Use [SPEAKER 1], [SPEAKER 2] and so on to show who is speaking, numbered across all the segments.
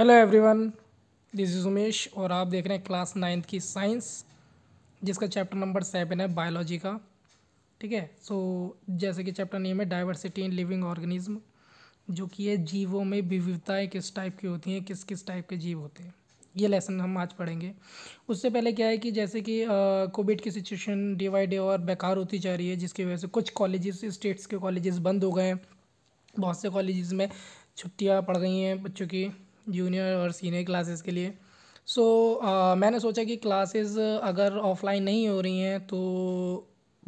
[SPEAKER 1] Hello everyone this is Umesh और आप देख रहे हैं क्लास नाइन्थ की साइंस जिसका चैप्टर नंबर सेवन है बायोलॉजी का ठीक है सो जैसे कि चैप्टर नेम है डाइवर्सिटी इन लिविंग ऑर्गेनिज्म जो कि है जीवों में विविधताएं किस टाइप की होती हैं किस किस टाइप के जीव होते हैं ये लेसन हम आज पढ़ेंगे उससे पहले क्या है कि जैसे कि कोविड की सिचुएशन डे बाई डे और बेकार होती जा रही है जिसकी वजह से कुछ कॉलेज स्टेट्स के कॉलेज़ बंद हो गए हैं बहुत से कॉलेज़ में छुट्टियाँ पड़ गई हैं बच्चों की जूनियर और सीनियर क्लासेस के लिए सो so, uh, मैंने सोचा कि क्लासेस अगर ऑफलाइन नहीं हो रही हैं तो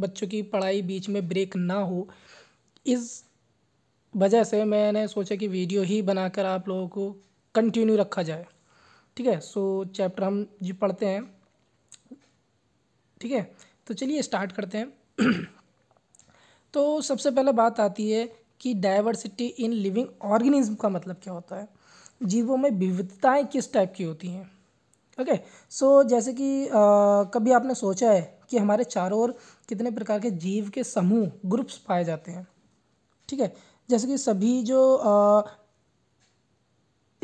[SPEAKER 1] बच्चों की पढ़ाई बीच में ब्रेक ना हो इस वजह से मैंने सोचा कि वीडियो ही बनाकर आप लोगों को कंटिन्यू रखा जाए ठीक है सो so, चैप्टर हम जो पढ़ते हैं ठीक है तो चलिए स्टार्ट करते हैं तो सबसे पहले बात आती है कि डाइवर्सिटी इन लिविंग ऑर्गेनिज्म का मतलब क्या होता है जीवों में विविधताएं किस टाइप की होती हैं ओके सो जैसे कि आ, कभी आपने सोचा है कि हमारे चारों ओर कितने प्रकार के जीव के समूह ग्रुप्स पाए जाते हैं ठीक है जैसे कि सभी जो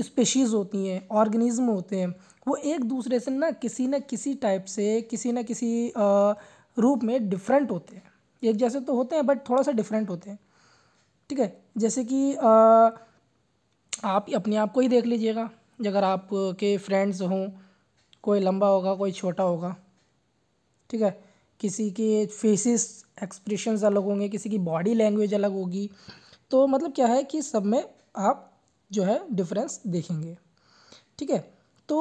[SPEAKER 1] स्पेशीज़ होती हैं ऑर्गेनिज्म होते हैं वो एक दूसरे से ना किसी न किसी टाइप से किसी न किसी आ, रूप में डिफरेंट होते हैं एक जैसे तो होते हैं बट थोड़ा सा डिफरेंट होते हैं ठीक है जैसे कि आ, आप अपने आप को ही देख लीजिएगा अगर आपके फ्रेंड्स हों कोई लंबा होगा कोई छोटा होगा ठीक है किसी के फेसिस एक्सप्रेशंस अलग होंगे किसी की बॉडी लैंग्वेज अलग होगी तो मतलब क्या है कि सब में आप जो है डिफरेंस देखेंगे ठीक है तो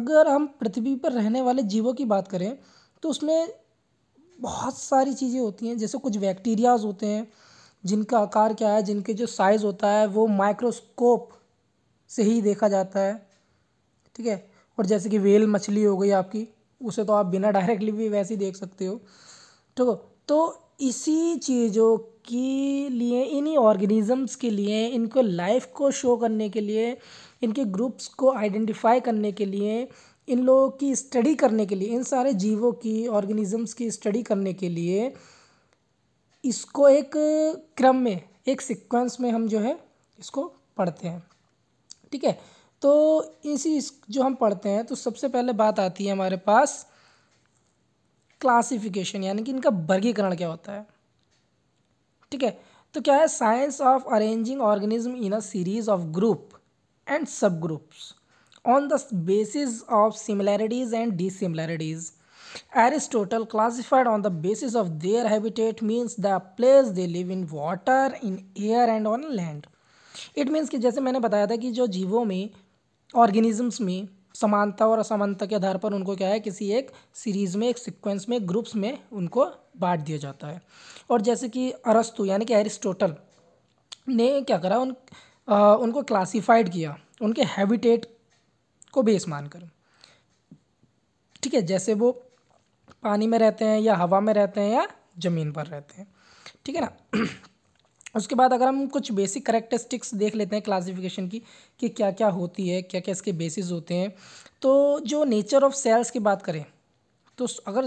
[SPEAKER 1] अगर हम पृथ्वी पर रहने वाले जीवों की बात करें तो उसमें बहुत सारी चीज़ें होती हैं जैसे कुछ बैक्टीरियाज होते हैं जिनका आकार क्या है जिनके जो साइज़ होता है वो माइक्रोस्कोप से ही देखा जाता है ठीक है और जैसे कि वेल मछली हो गई आपकी उसे तो आप बिना डायरेक्टली भी वैसे ही देख सकते हो ठीक हो तो इसी चीज़ों के लिए इन्हीं ऑर्गेनिज़म्स के लिए इनको लाइफ को शो करने के लिए इनके ग्रुप्स को आइडेंटिफाई करने के लिए इन लोगों की स्टडी करने के लिए इन सारे जीवों की ऑर्गेनिज़म्स की स्टडी करने के लिए इसको एक क्रम में एक सिक्वेंस में हम जो है इसको पढ़ते हैं ठीक है तो इसी जो हम पढ़ते हैं तो सबसे पहले बात आती है हमारे पास क्लासिफिकेशन यानी कि इनका वर्गीकरण क्या होता है ठीक है तो क्या है science of arranging organism in a series of group and subgroups on the basis of similarities and dissimilarities Aristotle classified on the basis of their habitat means the place they live in water, in air and on land. It means कि जैसे मैंने बताया था कि जो जीवों में organisms में समानता और असमानता के आधार पर उनको क्या है किसी एक सीरीज़ में एक सीक्वेंस में ग्रुप्स में उनको बांट दिया जाता है और जैसे कि अरस्तु यानी कि एरिस्टोटल ने क्या करा उन आ, उनको क्लासिफाइड किया उनके हैबिटेट को बेस मानकर ठीक है जैसे वो पानी में रहते हैं या हवा में रहते हैं या ज़मीन पर रहते हैं ठीक है ना उसके बाद अगर हम कुछ बेसिक करेक्टरिस्टिक्स देख लेते हैं क्लासिफिकेशन की कि क्या क्या होती है क्या क्या इसके बेसिस होते हैं तो जो नेचर ऑफ सेल्स की बात करें तो अगर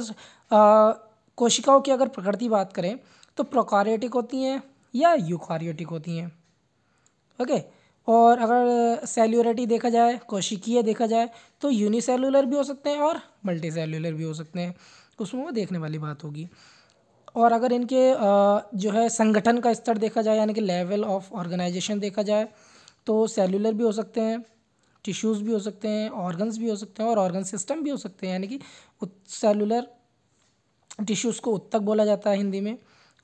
[SPEAKER 1] आ, कोशिकाओं की अगर प्रकृति बात करें तो प्रोकारियोटिक होती हैं या यूकारियोटिक होती हैं ओके और अगर सेल्यूरिटी देखा जाए कोशिकीय देखा जाए तो यूनिसेलुलर भी हो सकते हैं और सेलुलर भी हो सकते हैं उसमें वो देखने वाली बात होगी और अगर इनके जो है संगठन का स्तर देखा जाए यानी कि लेवल ऑफ ऑर्गेनाइजेशन देखा जाए तो सेलुलर भी हो सकते हैं टिश्यूज़ भी हो सकते हैं ऑर्गन्स भी हो सकते हैं और ऑर्गन सिस्टम भी हो सकते हैं यानी कि सेलुलर टिश्यूज़ को उत्तक बोला जाता है हिंदी में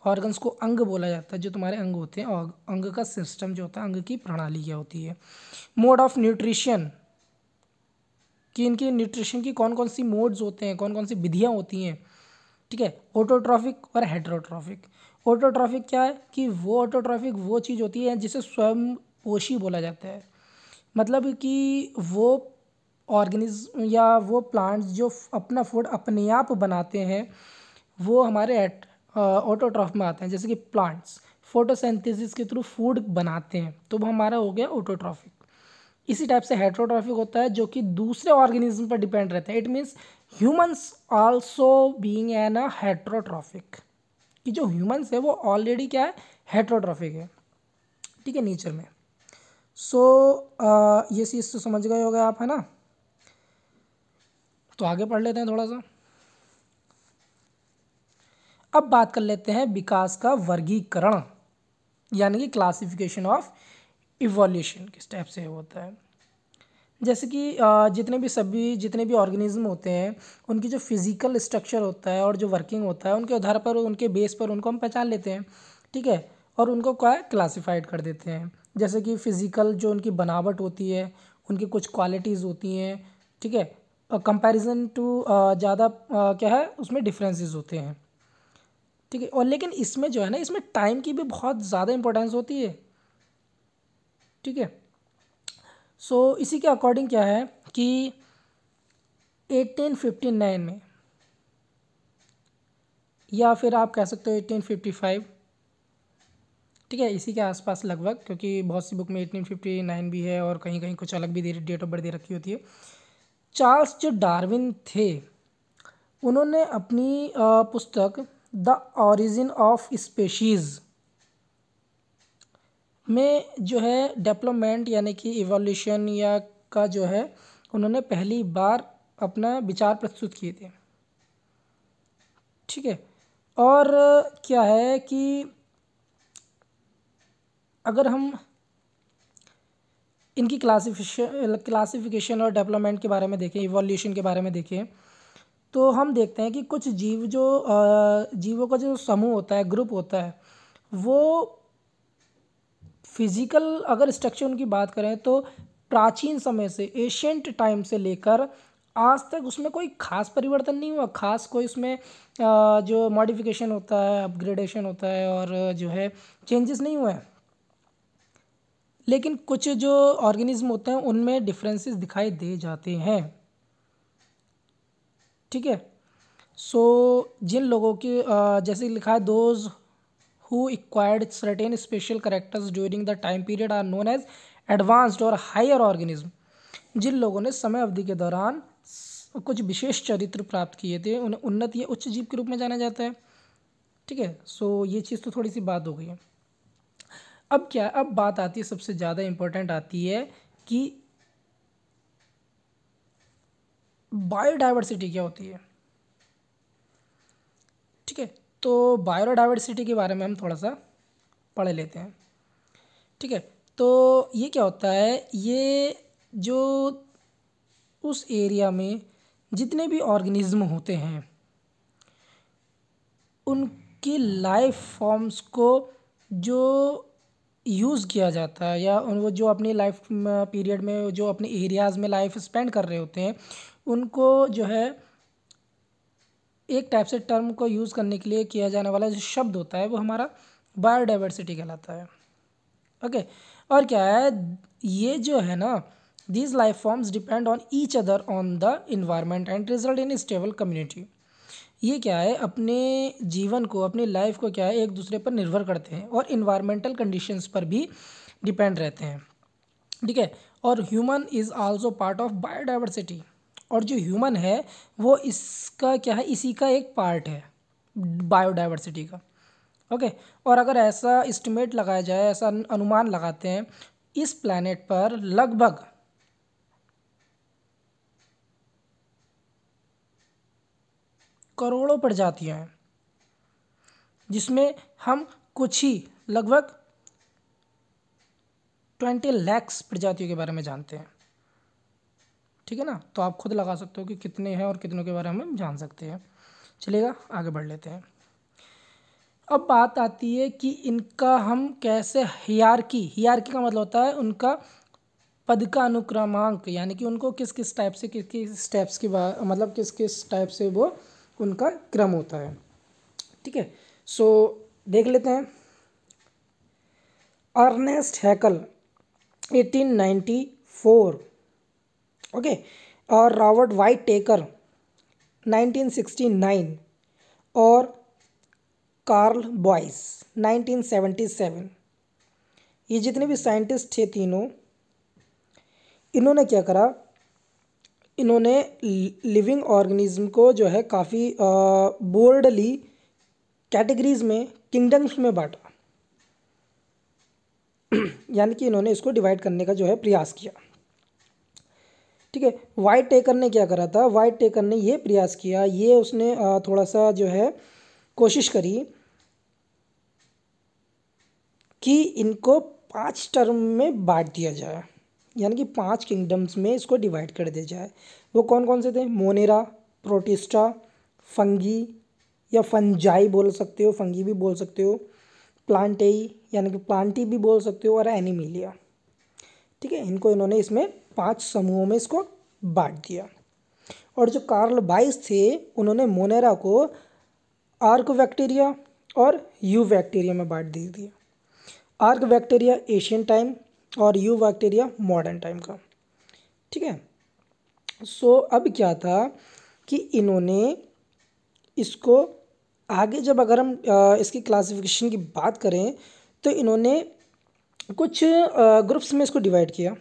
[SPEAKER 1] ऑर्गन्स को अंग बोला जाता है जो तुम्हारे अंग होते हैं अंग का सिस्टम जो होता है अंग की प्रणाली क्या होती है मोड ऑफ न्यूट्रिशन कि इनके न्यूट्रिशन की कौन कौन सी मोड्स होते हैं कौन कौन सी विधियाँ होती हैं ठीक है ऑटोट्रॉफिक और हेड्रोट्रॉफिक ऑटोट्रॉफिक क्या है कि वो ऑटोट्रॉफिक वो चीज़ होती है जिसे स्वयं पोशी बोला जाता है मतलब कि वो ऑर्गेनिज्म या वो प्लांट्स जो अपना फूड अपने आप बनाते हैं वो हमारे ऑटोट्रॉफ में आते हैं जैसे कि प्लांट्स फोटोसेंथेसिस के थ्रू फूड बनाते हैं तो वो हमारा हो गया ऑटोट्रॉफिक इसी टाइप से हेट्रोट्रॉफिक होता है जो कि दूसरे ऑर्गेनिज्म पर डिपेंड रहता है it means humans also being an a heterotrophic कि जो ह्यूमंस है वो ऑलरेडी क्या है हेट्रोट्रॉफिक है ठीक है नेचर में सो so, uh, ये चीज़ तो समझ गए हो गए आप है ना तो आगे पढ़ लेते हैं थोड़ा सा अब बात कर लेते हैं विकास का वर्गीकरण यानी कि क्लासिफिकेशन ऑफ इवोल्यूशन के स्टेप से होता है जैसे कि जितने भी सभी जितने भी ऑर्गेनिज्म होते हैं उनकी जो फिज़िकल स्ट्रक्चर होता है और जो वर्किंग होता है उनके आधार पर उनके बेस पर उनको हम पहचान लेते हैं ठीक है और उनको क्या क्लासिफाइड कर देते हैं जैसे कि फ़िज़िकल जो उनकी बनावट होती है उनकी कुछ क्वालिटीज़ होती हैं ठीक है कंपैरिजन टू ज़्यादा क्या है उसमें डिफरेंसेस होते हैं ठीक है और लेकिन इसमें जो है ना इसमें टाइम की भी बहुत ज़्यादा इंपॉर्टेंस होती है ठीक है सो इसी के अकॉर्डिंग क्या है कि 1859 में या फिर आप कह सकते हो 1855 ठीक है इसी के आसपास लगभग क्योंकि बहुत सी बुक में 1859 भी है और कहीं कहीं कुछ अलग भी दे डेट ऑफ बर्थ दे रखी होती है चार्ल्स जो डार्विन थे उन्होंने अपनी पुस्तक द ऑरिजिन ऑफ स्पेशीज़ में जो है डेवलपमेंट यानी कि इवोल्यूशन या का जो है उन्होंने पहली बार अपना विचार प्रस्तुत किए थे ठीक है और क्या है कि अगर हम इनकी क्लासिफिकेशन क्लासिफिकेशन और डेवलपमेंट के बारे में देखें इवोल्यूशन के बारे में देखें तो हम देखते हैं कि कुछ जीव जो जीवों का जो समूह होता है ग्रुप होता है वो फिज़िकल अगर स्ट्रक्चर उनकी बात करें तो प्राचीन समय से एशियंट टाइम से लेकर आज तक उसमें कोई खास परिवर्तन नहीं हुआ खास कोई उसमें जो मॉडिफिकेशन होता है अपग्रेडेशन होता है और जो है चेंजेस नहीं हुए हैं लेकिन कुछ जो ऑर्गेनिज्म होते हैं उनमें डिफरेंसेस दिखाई दे जाते हैं ठीक है सो so, जिन लोगों की जैसे लिखा है those who acquired certain special characters during the time period are known as advanced or higher organism जिन लोगों ने समय अवधि के दौरान कुछ विशेष चरित्र प्राप्त किए थे उन्हें उन्नत या उच्च जीव के रूप में जाना जाता है ठीक है सो ये चीज़ तो थोड़ी सी बात हो गई है अब क्या अब बात आती है सबसे ज़्यादा इम्पोर्टेंट आती है कि बायोडाइवर्सिटी क्या होती है ठीक है तो बायोडाइवर्सिटी के बारे में हम थोड़ा सा पढ़ लेते हैं ठीक है तो ये क्या होता है ये जो उस एरिया में जितने भी ऑर्गेनिज्म होते हैं उनकी लाइफ फॉर्म्स को जो यूज़ किया जाता है या उन वो जो अपने लाइफ पीरियड में जो अपने एरियाज़ में लाइफ स्पेंड कर रहे होते हैं उनको जो है एक टाइप से टर्म को यूज़ करने के लिए किया जाने वाला जो शब्द होता है वो हमारा बायोडाइवर्सिटी कहलाता है ओके okay, और क्या है ये जो है ना these life forms depend on each other on the environment and result in stable community ये क्या है अपने जीवन को अपनी लाइफ को क्या है एक दूसरे पर निर्भर करते हैं और इन्वायरमेंटल कंडीशंस पर भी डिपेंड रहते हैं ठीक है और human is also part of biodiversity और जो ह्यूमन है वो इसका क्या है इसी का एक पार्ट है बायोडाइवर्सिटी का ओके और अगर ऐसा इस्टीमेट लगाया जाए ऐसा अनुमान लगाते हैं इस प्लानट पर लगभग करोड़ों प्रजातियाँ हैं जिसमें हम कुछ ही लगभग ट्वेंटी लैक्स प्रजातियों के बारे में जानते हैं ठीक है ना तो आप खुद लगा सकते हो कि कितने हैं और कितनों के बारे में हम जान सकते हैं चलेगा आगे बढ़ लेते हैं अब बात आती है कि इनका हम कैसे हियारकी हियारकी का मतलब होता है उनका पद का अनुक्रमांक यानी कि उनको किस किस टाइप से किस किस स्टेप्स के मतलब किस किस टाइप से वो उनका क्रम होता है ठीक है सो देख लेते हैं अर्नेस्ट हैकल 1894 ओके और रॉबर्ट वाइट टेकर 1969 और कार्ल बॉयस 1977 ये जितने भी साइंटिस्ट थे तीनों इन्होंने क्या करा इन्होंने लिविंग ऑर्गेनिज्म को जो है काफ़ी बोर्डली कैटेगरीज में किंगडम्स में बांटा यानी कि इन्होंने इसको डिवाइड करने का जो है प्रयास किया ठीक है वाइट टेकर ने क्या करा था वाइट टेकर ने ये प्रयास किया ये उसने थोड़ा सा जो है कोशिश करी कि इनको पाँच टर्म में बांट दिया जाए यानी कि पांच किंगडम्स में इसको डिवाइड कर दिया जाए वो कौन कौन से थे Monera Protista Fungi or Fungi बोल सकते हो फंगी भी बोल सकते हो प्लांटेई यानी कि प्लांटी भी बोल सकते हो और एनिमिलिया ठीक है इनको इन्होंने इसमें पांच समूहों में इसको बांट दिया और जो कार्ल बाइस थे उन्होंने मोनेरा को आर्क बैक्टीरिया और यू बैक्टीरिया में बांट दे दिया आर्क बैक्टीरिया एशियन टाइम और यू बैक्टीरिया मॉडर्न टाइम का ठीक है सो अब क्या था कि इन्होंने इसको आगे जब अगर हम इसकी क्लासिफिकेशन की बात करें तो इन्होंने कुछ ग्रुप्स में इसको डिवाइड किया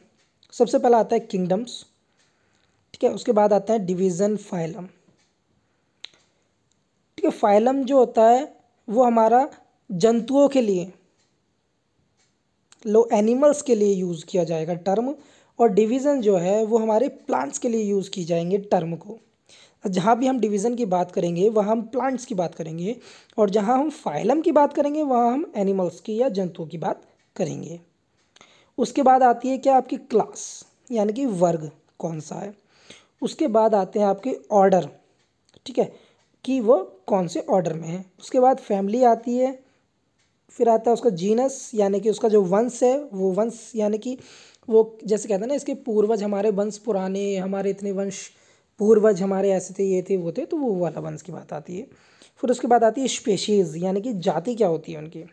[SPEAKER 1] सबसे पहला आता है किंगडम्स ठीक है उसके बाद आता है डिवीज़न फाइलम ठीक है फाइलम जो होता है वो हमारा जंतुओं के लिए लो एनिमल्स के लिए यूज़ किया जाएगा टर्म और डिवीज़न जो है वो हमारे प्लांट्स के लिए यूज़ की जाएंगे टर्म को जहाँ भी हम डिवीज़न की बात करेंगे वहाँ हम प्लांट्स की बात करेंगे और जहाँ हम फाइलम की बात करेंगे वहाँ हम एनिमल्स की या जंतुओं की बात करेंगे उसके बाद आती है क्या आपकी क्लास यानी कि वर्ग कौन सा है उसके बाद आते हैं आपके ऑर्डर ठीक है कि वो कौन से ऑर्डर में है उसके बाद फैमिली आती है फिर आता है उसका जीनस यानी कि उसका जो वंश है वो वंश यानी कि वो जैसे कहते हैं ना इसके पूर्वज हमारे वंश पुराने हमारे इतने वंश पूर्वज हमारे ऐसे थे ये थे वो थे तो वो वाला वंश की बात आती है फिर उसके बाद आती है स्पेशीज़ यानी कि जाति क्या होती है उनकी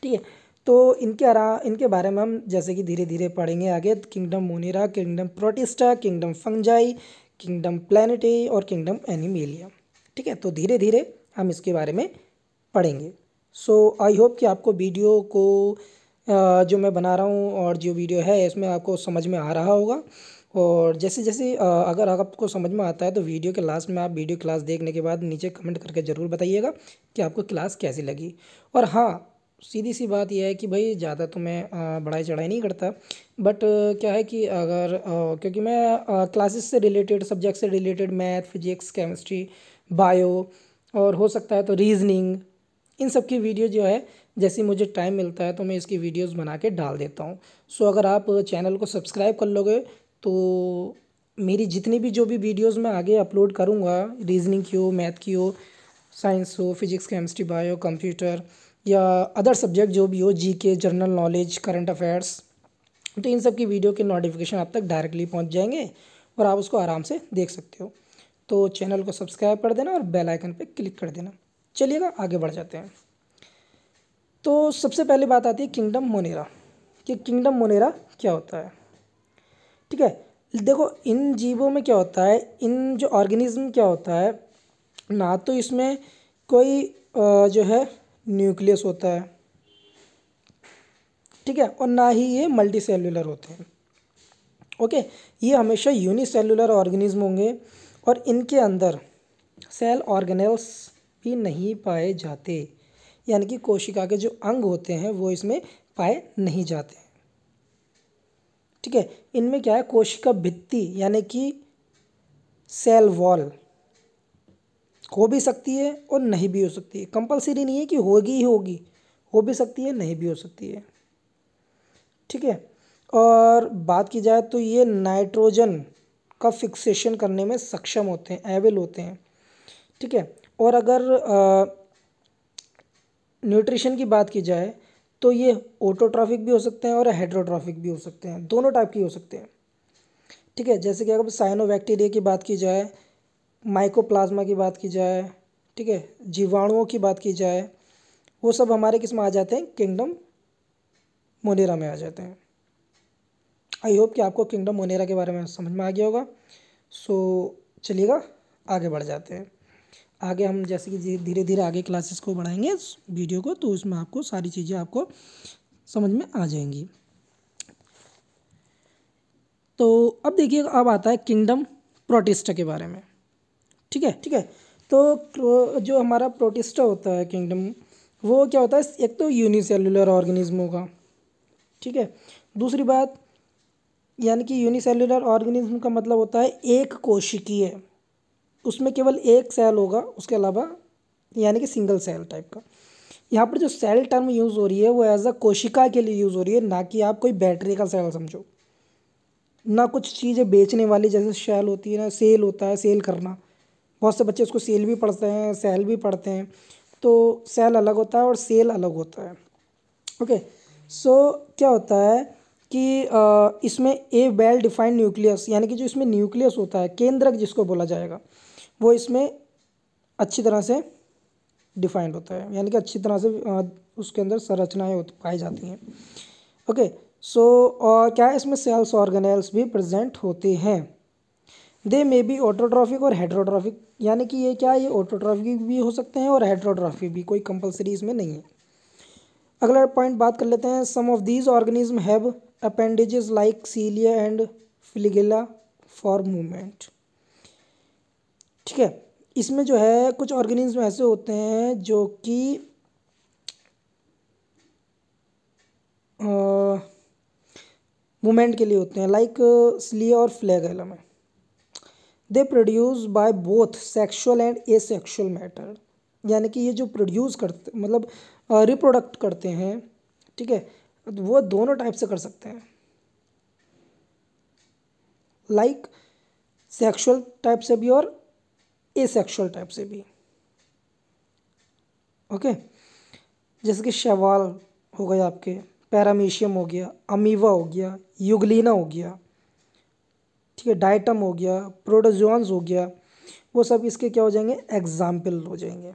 [SPEAKER 1] ठीक है तो इनके आरा इनके बारे में हम जैसे कि धीरे धीरे पढ़ेंगे आगे kingdom Monera kingdom Protista kingdom Fungi kingdom Plantae और किंगडम एनिमेलिया ठीक है तो धीरे धीरे हम इसके बारे में पढ़ेंगे सो आई होप कि आपको वीडियो को जो मैं बना रहा हूँ और जो वीडियो है इसमें आपको समझ में आ रहा होगा और जैसे जैसे अगर आपको समझ में आता है तो वीडियो के लास्ट में आप वीडियो क्लास देखने के बाद नीचे कमेंट करके ज़रूर बताइएगा कि आपको क्लास कैसी लगी और हाँ सीधी सी बात यह है कि भाई ज़्यादा तो मैं बढ़ाई चढ़ाई नहीं करता बट क्या है कि अगर क्योंकि मैं क्लासेस से रिलेटेड सब्जेक्ट से related math physics chemistry bio और हो सकता है तो रीजनिंग इन सब की वीडियो जो है जैसे मुझे टाइम मिलता है तो मैं इसकी वीडियोस बना के डाल देता हूँ सो अगर आप चैनल को सब्सक्राइब कर लोगे तो मेरी जितनी भी जो भी वीडियोस मैं आगे अपलोड करूँगा रीजनिंग की हो मैथ की हो साइंस हो फिजिक्स केमिस्ट्री बायो कंप्यूटर या अदर सब्जेक्ट जो भी हो जी के जनरल नॉलेज करंट अफेयर्स तो इन सब की वीडियो के नोटिफिकेशन आप तक डायरेक्टली पहुंच जाएंगे और आप उसको आराम से देख सकते हो तो चैनल को सब्सक्राइब कर देना और बेल आइकन पे क्लिक कर देना चलिएगा आगे बढ़ जाते हैं तो सबसे पहले बात आती है किंगडम मोनेरा कि किंगडम मोनेरा क्या होता है ठीक है देखो इन जीवों में क्या होता है इन जो ऑर्गेनिज्म क्या होता है ना तो इसमें कोई जो है न्यूक्लियस होता है ठीक है और ना ही ये मल्टी सेलुलर होते हैं ओके ये हमेशा यूनिसेलुलर ऑर्गेनिज्म होंगे और इनके अंदर सेल ऑर्गेनल्स भी नहीं पाए जाते यानी कि कोशिका के जो अंग होते हैं वो इसमें पाए नहीं जाते ठीक है इनमें क्या है कोशिका भित्ति यानी कि सेल वॉल हो भी सकती है और नहीं भी हो सकती है कंपलसरी नहीं है कि होगी ही होगी हो भी सकती है नहीं भी हो सकती है ठीक है और बात की जाए तो ये नाइट्रोजन का फिक्सेशन करने में सक्षम होते हैं एवेल होते हैं ठीक है और अगर न्यूट्रिशन की बात की जाए तो ये ऑटोट्रॉफिक भी हो सकते हैं और हाइड्रोट्रॉफिक भी हो सकते हैं दोनों टाइप के हो सकते हैं ठीक है जैसे कि अगर साइनोबैक्टीरिया की बात की जाए माइकोप्लाज्मा की बात की जाए ठीक है जीवाणुओं की बात की जाए वो सब हमारे किस में आ जाते हैं किंगडम मोनेरा में आ जाते हैं आई होप कि आपको किंगडम मोनेरा के बारे में समझ में आ गया होगा सो चलिएगा आगे बढ़ जाते हैं आगे हम जैसे कि धीरे धीरे आगे क्लासेस को बढ़ाएंगे वीडियो को तो उसमें आपको सारी चीज़ें आपको समझ में आ जाएंगी तो अब देखिए अब आता है किंगडम प्रोटिस्टा के बारे में ठीक है ठीक है तो, तो जो हमारा प्रोटिस्टा होता है किंगडम वो क्या होता है एक तो यूनिसेलुलर ऑर्गेनिज्मों का ठीक है दूसरी बात यानी कि यूनिसेलुलर ऑर्गेनिज्म का मतलब होता है एक कोशिकीय उसमें केवल एक सेल होगा उसके अलावा यानी कि सिंगल सेल टाइप का यहाँ पर जो सेल टर्म यूज़ हो रही है वो एज अ कोशिका के लिए यूज़ हो रही है ना कि आप कोई बैटरी का सेल समझो ना कुछ चीज़ें बेचने वाली जैसे सेल होती है ना सेल होता है सेल करना बहुत से बच्चे उसको सेल भी पढ़ते हैं सेल भी पढ़ते हैं तो सेल अलग होता है और सेल अलग होता है ओके सो so, क्या होता है कि इसमें ए वेल डिफाइंड न्यूक्लियस यानी कि जो इसमें न्यूक्लियस होता है केंद्रक जिसको बोला जाएगा वो इसमें अच्छी तरह से डिफाइंड होता है यानी कि अच्छी तरह से उसके अंदर संरचनाएँ पाई जाती हैं ओके सो और क्या है इसमें सेल्स ऑर्गेनल्स भी प्रेजेंट होते हैं दे मे बी ऑटोट्रॉफिक और हेड्रोट्रॉफिक यानी कि ये क्या ये ऑटोट्रॉफिक भी हो सकते हैं और हेड्रोट्रॉफिक भी कोई कंपलसरी इसमें नहीं है अगला पॉइंट बात कर लेते हैं some of these organism have appendages like cilia and flagella for movement ठीक है इसमें जो है कुछ ऑर्गेनिज्म ऐसे होते हैं जो कि मूवमेंट के लिए होते हैं लाइक सिलिया और फ्लैगेला में they produce by both sexual and asexual matter यानी कि ये जो प्रोड्यूस करते मतलब रिप्रोडक्ट करते हैं ठीक है वो दोनों टाइप से कर सकते हैं लाइक सेक्सुअल टाइप से भी और ए सेक्शुअल टाइप से भी ओके जैसे कि शैवाल हो गए आपके पैरामीशियम हो गया अमीवा हो गया युगलिना हो गया ठीक है डाइटम हो गया प्रोटोजोन्स हो गया वो सब इसके क्या हो जाएंगे एग्जाम्पल हो जाएंगे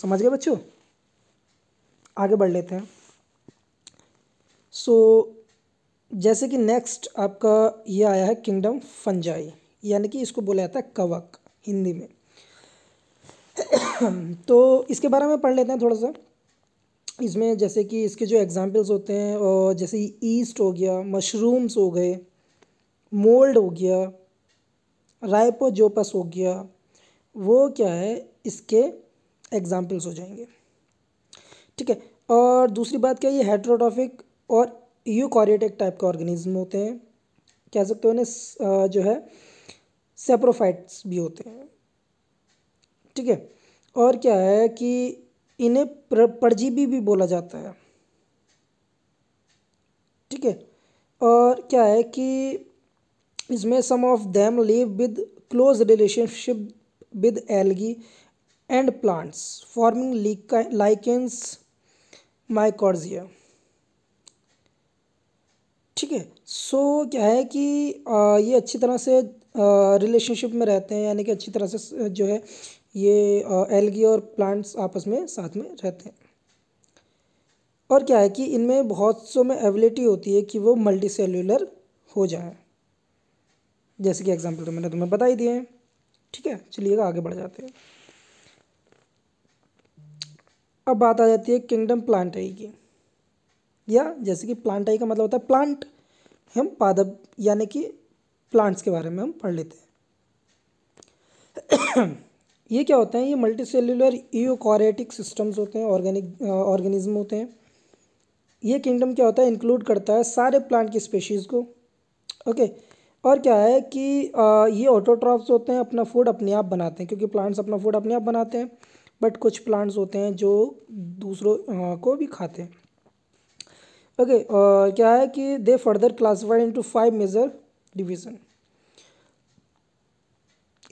[SPEAKER 1] समझ गए बच्चों आगे बढ़ लेते हैं सो so, जैसे कि नेक्स्ट आपका ये आया है किंगडम फंजाई यानी कि इसको बोला जाता है कवक हिंदी में तो इसके बारे में पढ़ लेते हैं थोड़ा सा इसमें जैसे कि इसके जो एग्जाम्पल्स होते हैं और जैसे ईस्ट हो गया मशरूम्स हो गए मोल्ड हो गया राइपोजोपस हो गया वो क्या है इसके एग्जाम्पल्स हो जाएंगे ठीक है और दूसरी बात क्या है ये हेट्रोटॉफिक और यूकोरियोटिक टाइप के ऑर्गेनिज्म होते हैं कह सकते हो इन्हें जो है सेप्रोफाइट्स भी होते हैं ठीक है और क्या है कि इन्हें परजीवी भी बोला जाता है ठीक है और क्या है कि इसमें some of them live with close relationship with algae and plants forming lichens mycorrhiza ठीक है सो क्या है कि आ, ये अच्छी तरह से रिलेशनशिप में रहते हैं यानी कि अच्छी तरह से जो है ये एलगी और प्लांट्स आपस में साथ में रहते हैं और क्या है कि इनमें बहुत सो में एबिलिटी होती है कि वो मल्टी सेलुलर हो जाए जैसे कि एग्जाम्पल तो मैंने तुम्हें बता ही दिए हैं ठीक है चलिएगा आगे बढ़ जाते हैं अब बात आ जाती है किंगडम प्लांट आई की या जैसे कि आई का मतलब होता है प्लांट हम पादप यानी कि प्लांट्स के बारे में हम पढ़ लेते हैं ये क्या होते हैं ये मल्टी सेल्यूलर ईकोरेटिक सिस्टम्स होते हैं ऑर्गेनिक ऑर्गेनिज्म होते हैं ये किंगडम क्या होता है इंक्लूड करता है सारे प्लांट की स्पेशीज़ को ओके okay, और क्या है कि आ, ये ऑटोट्रॉप्स होते हैं अपना फूड अपने आप बनाते हैं क्योंकि प्लांट्स अपना फूड अपने आप बनाते हैं बट कुछ प्लांट्स होते हैं जो दूसरों को भी खाते हैं ओके okay, क्या है कि they further classified into five major division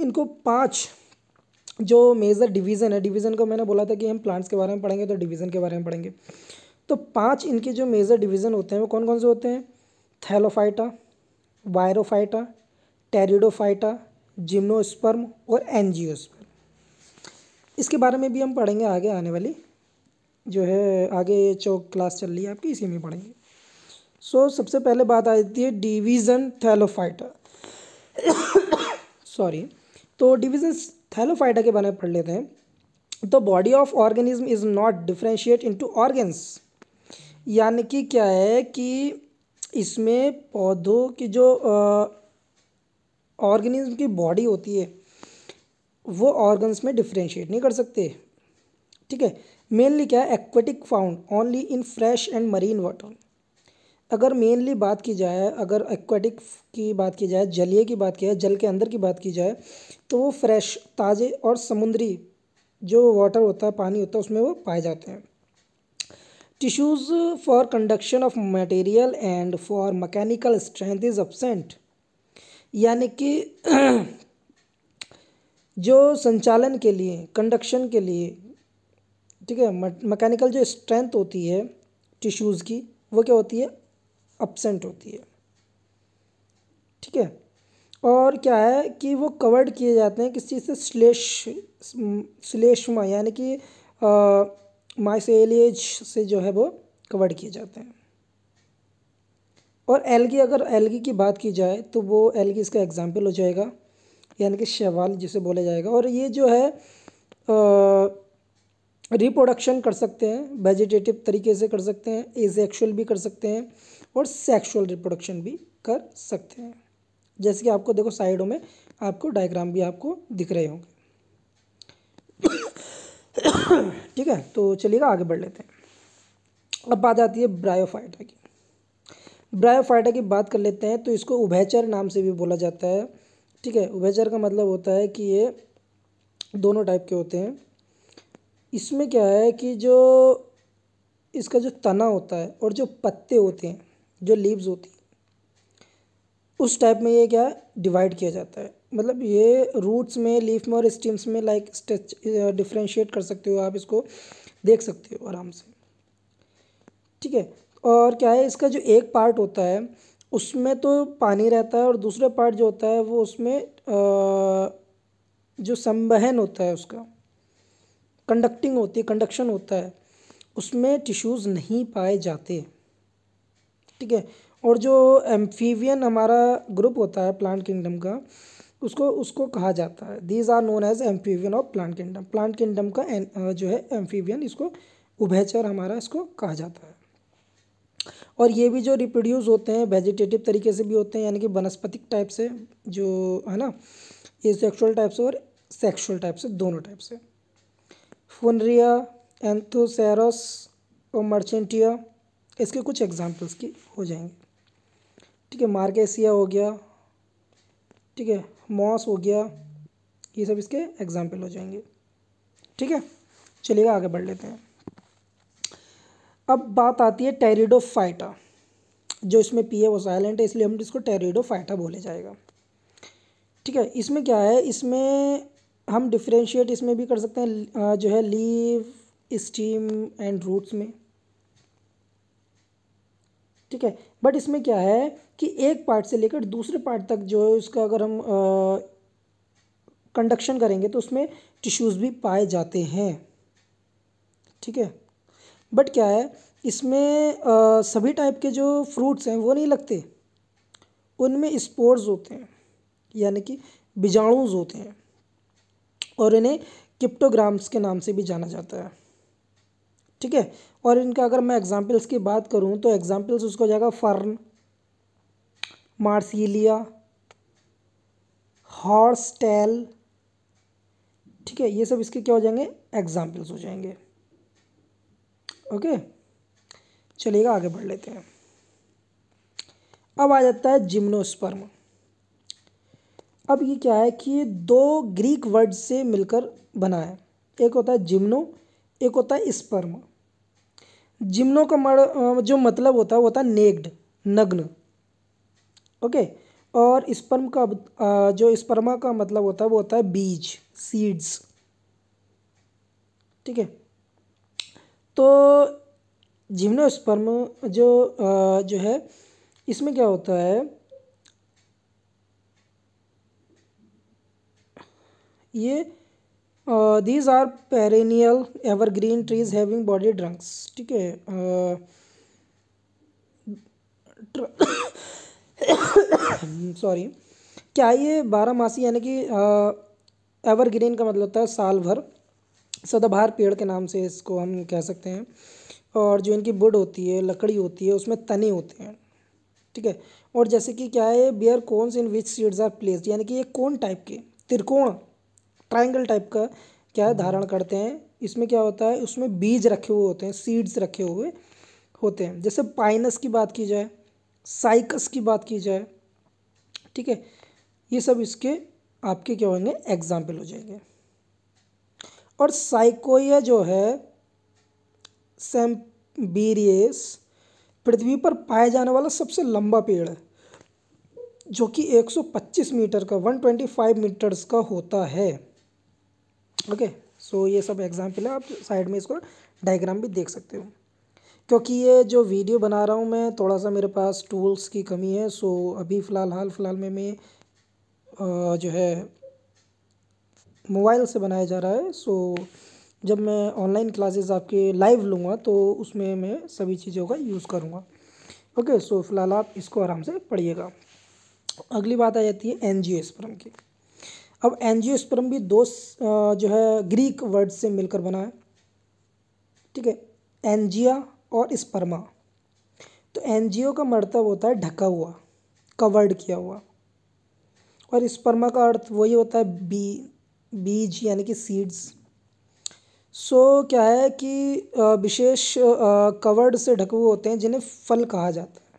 [SPEAKER 1] इनको पांच जो मेजर डिवीज़न है डिवीज़न को मैंने बोला था कि हम प्लांट्स के बारे में पढ़ेंगे तो डिवीज़न के बारे में पढ़ेंगे तो पांच इनके जो मेजर डिवीज़न होते हैं वो कौन कौन से होते हैं थैलोफाइटा वायरोफाइटा टेरिडोफाइटा जिम्नोस्पर्म और एनजियोस्पर्म इसके बारे में भी हम पढ़ेंगे आगे आने वाली जो है आगे चौक जो क्लास चल रही है आपकी इसी में पढ़ेंगे सो so, सबसे पहले बात आ जाती है डिवीज़न थैलोफाइटा सॉरी तो डिवीज़न थैलोफाइटा के बारे में पढ़ लेते हैं the body of organism is not differentiated into organs यानी कि क्या है कि इसमें पौधों की जो ऑर्गेनिज्म की बॉडी होती है वो ऑर्गन्स में डिफ्रेंशिएट नहीं कर सकते ठीक है मेनली क्या है aquatic found only in fresh and marine water अगर मेनली बात की जाए अगर एक्वेटिक की बात की जाए जलीय की बात की जाए जल के अंदर की बात की जाए तो वो फ्रेश ताज़े और समुद्री जो वाटर होता है पानी होता है उसमें वो पाए जाते हैं tissues for conduction of material and for mechanical strength is absent यानी कि जो संचालन के लिए कंडक्शन के लिए ठीक है मैकेनिकल जो स्ट्रेंथ होती है टिश्यूज़ की वो क्या होती है अपसेंट होती है ठीक है और क्या है कि वो कवर्ड किए जाते हैं किस चीज़ से श्लेष स्लेशमा यानी कि आ, माइसेलियज से जो है वो कवर किए जाते हैं और एलगी अगर एलगी की बात की जाए तो वो एलगी इसका एग्जाम्पल हो जाएगा यानी कि शैवाल जिसे बोला जाएगा और ये जो है रिप्रोडक्शन कर सकते हैं वेजिटेटिव तरीके से कर सकते हैं एजेक्शुअल भी कर सकते हैं और सेक्शुअल रिप्रोडक्शन भी कर सकते हैं जैसे कि आपको देखो साइडों में आपको डायग्राम भी आपको दिख रहे होंगे ठीक है तो चलिएगा आगे बढ़ लेते हैं अब बात आती है ब्रायोफाइटा की ब्रायोफाइटा की बात कर लेते हैं तो इसको उभयचर नाम से भी बोला जाता है ठीक है उभयचर का मतलब होता है कि ये दोनों टाइप के होते हैं इसमें क्या है कि जो इसका जो तना होता है और जो पत्ते होते हैं जो लीव्स होती हैं उस टाइप में ये क्या डिवाइड किया जाता है मतलब ये रूट्स में लीफ में और स्टीम्स में लाइक स्टेच डिफ्रेंशिएट कर सकते हो आप इसको देख सकते हो आराम से ठीक है और क्या है इसका जो एक पार्ट होता है उसमें तो पानी रहता है और दूसरा पार्ट जो होता है वो उसमें आ, uh, जो संवहन होता है उसका कंडक्टिंग होती है कंडक्शन होता है उसमें टिश्यूज़ नहीं पाए जाते ठीक है और जो एम्फीवियन हमारा ग्रुप होता है प्लांट किंगडम का उसको उसको कहा जाता है these are known as amphibian of plant kingdom plant kingdom का एन, जो है एम्फीवियन इसको उभयचर हमारा इसको कहा जाता है और ये भी जो रिप्रोड्यूस होते हैं वेजिटेटिव तरीके से भी होते हैं यानी कि वनस्पतिक टाइप से जो है ना ये टाइप से और सेक्सुअल टाइप से दोनों टाइप से फुनरिया एंथोसेरस और मर्चेंटिया इसके कुछ एग्जाम्पल्स की हो जाएंगे ठीक है मार्केसिया हो गया ठीक है मॉस हो गया ये सब इसके एग्जाम्पल हो जाएंगे ठीक है चलिएगा आगे बढ़ लेते हैं अब बात आती है फाइटा जो इसमें पी है वो साइलेंट है इसलिए हम इसको फाइटा बोले जाएगा ठीक है इसमें क्या है इसमें हम डिफ्रेंशिएट इसमें भी कर सकते हैं जो है लीव स्टीम एंड रूट्स में ठीक है बट इसमें क्या है कि एक पार्ट से लेकर दूसरे पार्ट तक जो है उसका अगर हम कंडक्शन करेंगे तो उसमें टिश्यूज़ भी पाए जाते हैं ठीक है बट क्या है इसमें आ, सभी टाइप के जो फ्रूट्स हैं वो नहीं लगते उनमें स्पोर्स होते हैं यानी कि बीजाणुज होते हैं और इन्हें किप्टोग्राम्स के नाम से भी जाना जाता है ठीक है और इनका अगर मैं एग्जाम्पल्स की बात करूँ तो एग्जाम्पल्स उसको जाएगा फर्न मार्सीलिया हॉर्स टेल ठीक है ये सब इसके क्या हो जाएंगे एग्जाम्पल्स हो जाएंगे ओके चलिएगा आगे बढ़ लेते हैं अब आ जाता है जिम्नोस्पर्म अब ये क्या है कि ये दो ग्रीक वर्ड से मिलकर बना है एक होता है जिम्नो एक होता है स्पर्म जिम्नो का मर जो मतलब होता है वो होता है नेग्ड नग्न ओके और स्पर्म का जो स्पर्मा का मतलब होता है वो होता है बीज सीड्स ठीक है तो जिम्नोस्पर्म जो जो है इसमें क्या होता है ये these are perennial evergreen trees having body trunks ठीक है सॉरी uh, क्या ये बारह मासी यानी कि एवरग्रीन uh, का मतलब होता है साल भर सदाबहार पेड़ के नाम से इसको हम कह सकते हैं और जो इनकी बुड होती है लकड़ी होती है उसमें तने होते हैं ठीक है और जैसे कि क्या है bear cones in which seeds are placed यानी कि ये कौन टाइप के त्रिकोण ट्राइंगल टाइप का क्या है हम्म। धारण करते हैं इसमें क्या होता है उसमें बीज रखे हुए होते हैं सीड्स रखे हुए होते हैं जैसे पाइनस की बात की जाए साइकस की बात की जाए ठीक है ये सब इसके आपके क्या होंगे एग्जाम्पल हो जाएंगे और साइकोया जो है सैम्बीरियस पृथ्वी पर पाया जाने वाला सबसे लंबा पेड़ है जो कि 125 मीटर का 125 मीटर्स का होता है ओके सो ये सब एग्जाम्पल है आप साइड में इसको डायग्राम भी देख सकते हो क्योंकि ये जो वीडियो बना रहा हूँ मैं थोड़ा सा मेरे पास टूल्स की कमी है सो अभी फ़िलहाल हाल फिलहाल में मैं जो है मोबाइल से बनाया जा रहा है सो जब मैं ऑनलाइन क्लासेस आपके लाइव लूँगा तो उसमें मैं सभी चीज़ों का यूज़ करूँगा ओके सो फिलहाल आप इसको आराम से पढ़िएगा अगली बात आ जाती है एन जी ओ फर्म की अब एंजियोस्पर्म भी दो जो है ग्रीक वर्ड से मिलकर बना है ठीक है एनजिया और स्पर्मा तो एनजीओ का मतलब होता है ढका हुआ कवर्ड किया हुआ और स्पर्मा का अर्थ वही होता है बी बीज यानी कि सीड्स सो so, क्या है कि विशेष कवर्ड से ढके हुए होते हैं जिन्हें फल कहा जाता है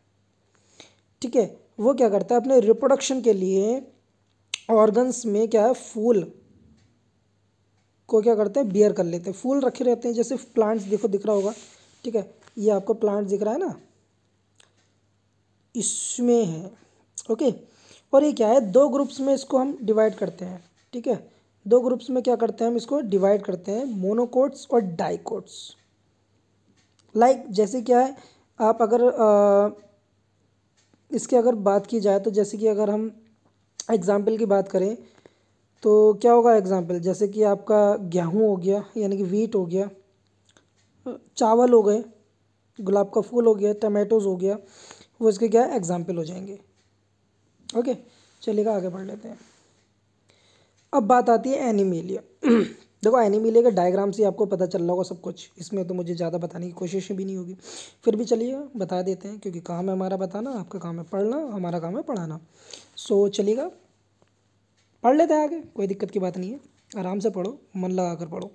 [SPEAKER 1] ठीक है वो क्या करता है अपने रिप्रोडक्शन के लिए ऑर्गन्स में क्या है फूल को क्या करते हैं बियर कर लेते हैं फूल रखे रहते हैं जैसे प्लांट्स देखो दिख रहा होगा ठीक है ये आपको प्लांट्स दिख रहा है ना इसमें है ओके और ये क्या है दो ग्रुप्स में इसको हम डिवाइड करते हैं ठीक है दो ग्रुप्स में क्या करते हैं हम इसको डिवाइड करते हैं मोनोकोट्स और डाइकोट्स लाइक like, जैसे क्या है आप अगर आ, इसकी अगर बात की जाए तो जैसे कि अगर हम एग्ज़ाम्पल की बात करें तो क्या होगा एग्ज़ाम्पल जैसे कि आपका गेहूँ हो गया यानी कि वीट हो गया चावल हो गए गुलाब का फूल हो गया टमाटोज़ हो गया वो इसके क्या एग्ज़ाम्पल हो जाएंगे ओके चलिएगा आगे बढ़ लेते हैं अब बात आती है एनिमेलिया देखो एनिमेलिया का डायग्राम से आपको पता चल रहा होगा सब कुछ इसमें तो मुझे ज़्यादा बताने की कोशिश भी नहीं होगी फिर भी चलिए बता देते हैं क्योंकि काम है हमारा बताना आपका काम है पढ़ना हमारा काम है पढ़ाना सो चलेगा पढ़ लेते हैं आगे कोई दिक्कत की बात नहीं है आराम से पढ़ो मन लगा कर पढ़ो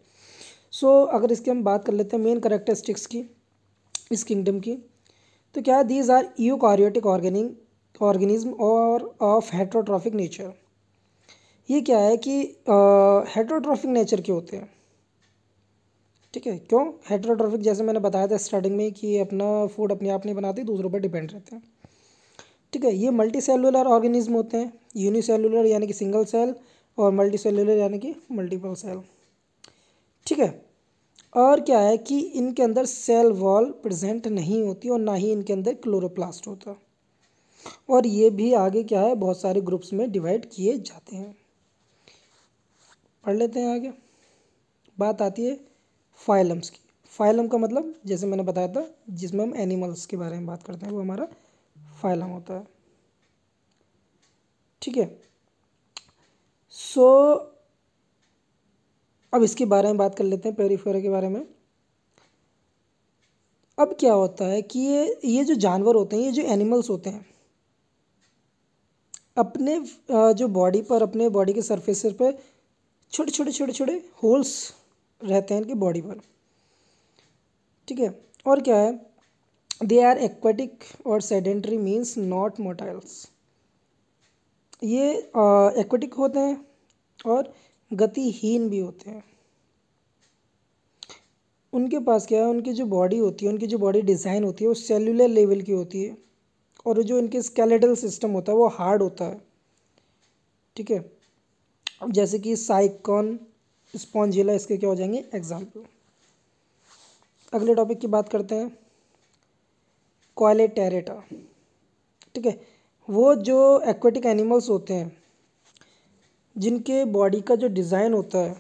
[SPEAKER 1] सो so, अगर इसकी हम बात कर लेते हैं मेन करेक्टरिस्टिक्स की इस किंगडम की तो क्या these are eukaryotic organic organism और ऑफ हेट्रोट्रॉफिक नेचर ये क्या है कि हेट्रोट्रॉफिक नेचर के होते हैं ठीक है क्यों हेट्रोट्रॉफिक जैसे मैंने बताया था स्टार्टिंग में कि अपना फूड अपने आप नहीं बनाते दूसरों पर डिपेंड रहते हैं ठीक है ये मल्टी सेलुलर ऑर्गेनिज्म होते हैं यूनिसेलुलर यानी कि सिंगल सेल और मल्टी सेलुलर यानी कि मल्टीपल सेल ठीक है और क्या है कि इनके अंदर सेल वॉल प्रेजेंट नहीं होती और ना ही इनके अंदर क्लोरोप्लास्ट होता और ये भी आगे क्या है बहुत सारे ग्रुप्स में डिवाइड किए जाते हैं पढ़ लेते हैं आगे बात आती है फाइलम्स की फाइलम का मतलब जैसे मैंने बताया था जिसमें हम एनिमल्स के बारे में बात करते हैं वो हमारा फाइलम होता है ठीक है सो अब इसके बारे में बात कर लेते हैं पेरीफेर के बारे में अब क्या होता है कि ये ये जो जानवर होते हैं ये जो एनिमल्स होते हैं अपने जो बॉडी पर अपने बॉडी के सरफेस पर छोटे छोटे छोटे छोटे होल्स रहते हैं इनके बॉडी पर ठीक है और क्या है दे आर एक्वेटिक और सेडेंट्री मीन्स नॉट मोटाइल्स ये एक्वेटिक होते हैं और गतिहीन भी होते हैं उनके पास क्या है उनकी जो बॉडी होती है उनकी जो बॉडी डिज़ाइन होती है वो सेलुलर लेवल की होती है और जो इनके स्केलेटल सिस्टम होता है वो हार्ड होता है ठीक है जैसे कि साइकॉन स्पॉन्जिला इसके क्या हो जाएंगे एग्जाम्पल अगले टॉपिक की बात करते हैं कॉले ठीक है वो जो एक्वेटिक एनिमल्स होते हैं जिनके बॉडी का जो डिज़ाइन होता है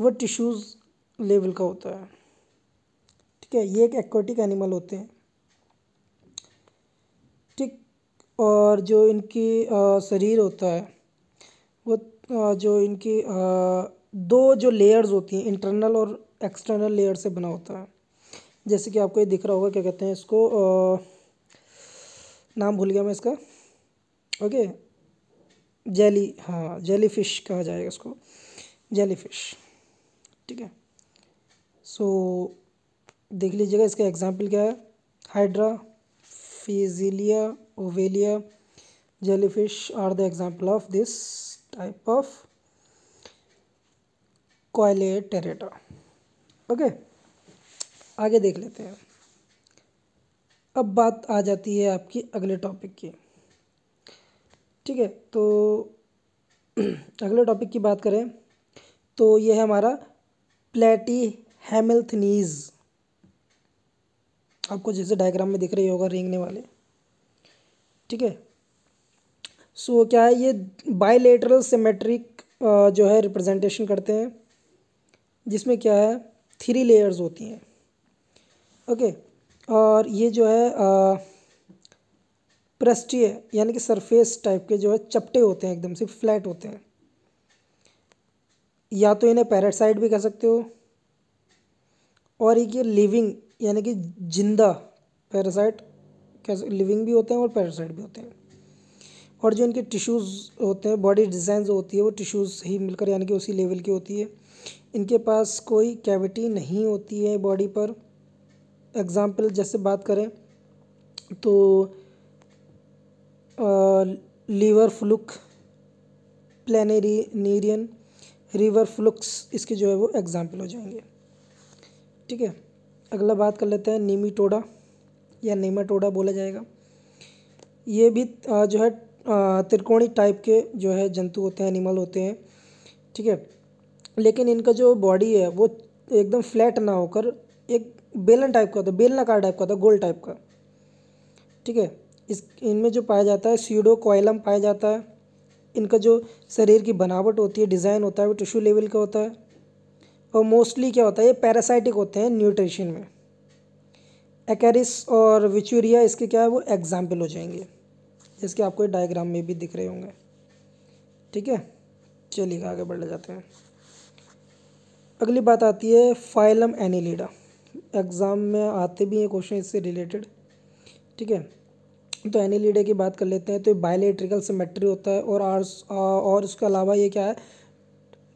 [SPEAKER 1] वो टिश्यूज़ लेवल का होता है ठीक है ये एक एक्वेटिक एनिमल होते हैं ठीक और जो इनकी शरीर होता है वो जो इनकी दो जो लेयर्स होती हैं इंटरनल और एक्सटर्नल लेयर से बना होता है जैसे कि आपको ये दिख रहा होगा क्या कहते हैं इसको आ, नाम भूल गया मैं इसका ओके जेली हाँ जेली फिश कहा जाएगा इसको जेली फिश ठीक है सो देख लीजिएगा इसका एग्जाम्पल क्या है hydra Physalia Obelia jellyfish the are of this type of type टेरेटा ओके okay आगे देख लेते हैं अब बात आ जाती है आपकी अगले टॉपिक की ठीक है तो अगले टॉपिक की बात करें तो ये है हमारा प्लेटी हेमल्थनीज आपको जैसे डायग्राम में दिख रही होगा रेंगने वाले ठीक है सो क्या है ये बायलेटरल सिमेट्रिक जो है रिप्रेजेंटेशन करते हैं जिसमें क्या है थ्री लेयर्स होती हैं ओके और ये जो है पृष्ठीय यानी कि सरफेस टाइप के जो है चपटे होते हैं एकदम से फ्लैट होते हैं या तो इन्हें पैरासाइट भी कह सकते हो और एक ये लिविंग यानी कि जिंदा पैरासाइट कैसे लिविंग भी होते हैं और पैरासाइट भी होते हैं और जो इनके टिश्यूज़ होते हैं बॉडी डिज़ाइन जो होती है वो टिश्यूज़ ही मिलकर यानी कि उसी लेवल की होती है इनके पास कोई कैविटी नहीं होती है बॉडी पर एग्ज़ाम्पल जैसे बात करें तो लीवर फ्लुक प्लानरी नीरियन रिवर फ्लुक्स इसके जो है वो एग्ज़ाम्पल हो जाएंगे ठीक है अगला बात कर लेते हैं नीमीटोडा या टोडा बोला जाएगा ये भी जो है त्रिकोणी टाइप के जो है जंतु होते हैं एनिमल होते हैं ठीक है लेकिन इनका जो बॉडी है वो एकदम फ्लैट ना होकर एक बेलन टाइप का होता है बेलनाकार टाइप का होता है गोल टाइप का ठीक है इस इनमें जो पाया जाता है सीडो कोयलम पाया जाता है इनका जो शरीर की बनावट होती है डिज़ाइन होता है वो टिश्यू लेवल का होता है और मोस्टली क्या होता है ये पैरासाइटिक होते हैं न्यूट्रिशन में एकेरिस और विचूरिया इसके क्या है वो एग्जाम्पल हो जाएंगे जिसके आपको डायग्राम में भी दिख रहे होंगे ठीक है चलिए आगे बढ़ जाते हैं अगली बात आती है फाइलम एनिलीडा एग्ज़ाम में आते भी हैं क्वेश्चन इससे रिलेटेड ठीक है तो एनी लीडे की बात कर लेते हैं तो बायोलेट्रिकल सिमेट्री होता है और आर्स और उसके अलावा ये क्या है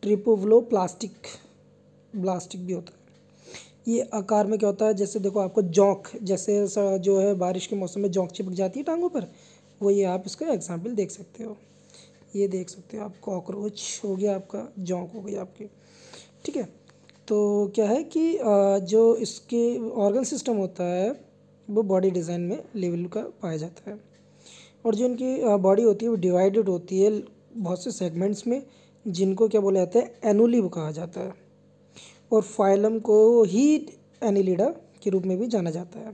[SPEAKER 1] ट्रिपोवलो प्लास्टिक प्लास्टिक भी होता है ये आकार में क्या होता है जैसे देखो आपको जौक जैसे जो है बारिश के मौसम में जौक चिपक जाती है टांगों पर वो ये आप इसका एग्जाम्पल देख सकते हो ये देख सकते हो आप कॉकरोच हो गया आपका जौक हो गया आपकी ठीक है तो क्या है कि जो इसके ऑर्गन सिस्टम होता है वो बॉडी डिज़ाइन में लेवल का पाया जाता है और जो इनकी बॉडी होती है वो डिवाइडेड होती है बहुत से सेगमेंट्स में जिनको क्या बोला जाता है एनुलिब कहा जाता है और फाइलम को ही एनिलीडा के रूप में भी जाना जाता है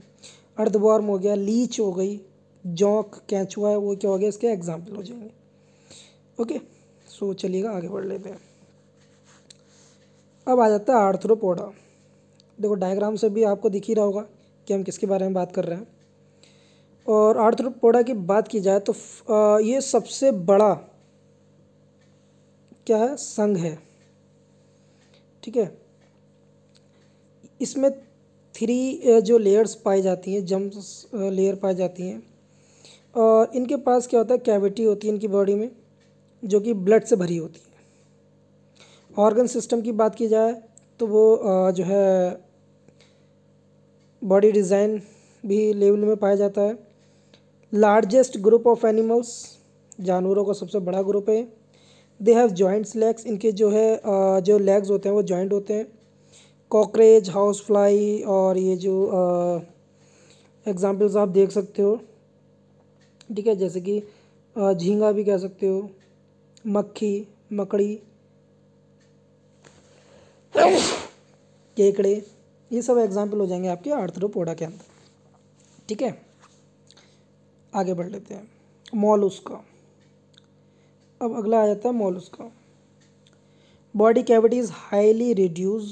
[SPEAKER 1] अर्धबॉर्म हो गया लीच हो गई जॉक कैचुआ है वो क्या हो गया इसके एग्जाम्पल हो जाएंगे ओके सो चलिएगा आगे बढ़ लेते हैं अब आ जाता है आर्थ्रोपोडा देखो डायग्राम से भी आपको दिख ही रहा होगा कि हम किसके बारे में बात कर रहे हैं और आर्थ्रोपोडा की बात की जाए तो ये सबसे बड़ा क्या है संघ है ठीक है इसमें थ्री जो लेयर्स पाई जाती हैं जम्स लेयर पाई जाती हैं और इनके पास क्या होता है कैविटी होती है इनकी बॉडी में जो कि ब्लड से भरी होती है ऑर्गन सिस्टम की बात की जाए तो वो जो है बॉडी डिज़ाइन भी लेवल में पाया जाता है लार्जेस्ट ग्रुप ऑफ एनिमल्स जानवरों का सबसे बड़ा ग्रुप है दे हैव जॉइंट्स लेग्स इनके जो है जो लेग्स होते हैं वो जॉइंट होते हैं कॉकरेज हाउस फ्लाई और ये जो एग्ज़ाम्पल्स आप देख सकते हो ठीक है जैसे कि झींगा भी कह सकते हो मक्खी मकड़ी केकड़े ये सब एग्जाम्पल हो जाएंगे आपके आर्थरोपोडा के अंदर ठीक है आगे बढ़ लेते हैं मॉलूस का अब अगला आ जाता है मॉलूस का बॉडी इज हाईली रिड्यूज़